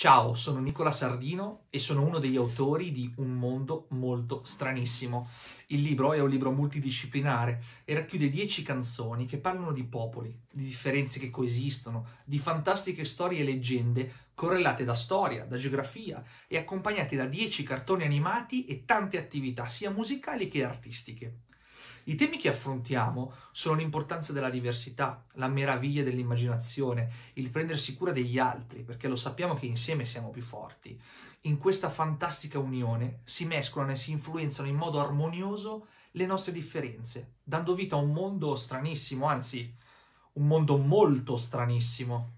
Ciao, sono Nicola Sardino e sono uno degli autori di Un mondo molto stranissimo. Il libro è un libro multidisciplinare e racchiude dieci canzoni che parlano di popoli, di differenze che coesistono, di fantastiche storie e leggende correlate da storia, da geografia e accompagnate da dieci cartoni animati e tante attività sia musicali che artistiche. I temi che affrontiamo sono l'importanza della diversità, la meraviglia dell'immaginazione, il prendersi cura degli altri, perché lo sappiamo che insieme siamo più forti. In questa fantastica unione si mescolano e si influenzano in modo armonioso le nostre differenze, dando vita a un mondo stranissimo, anzi un mondo molto stranissimo.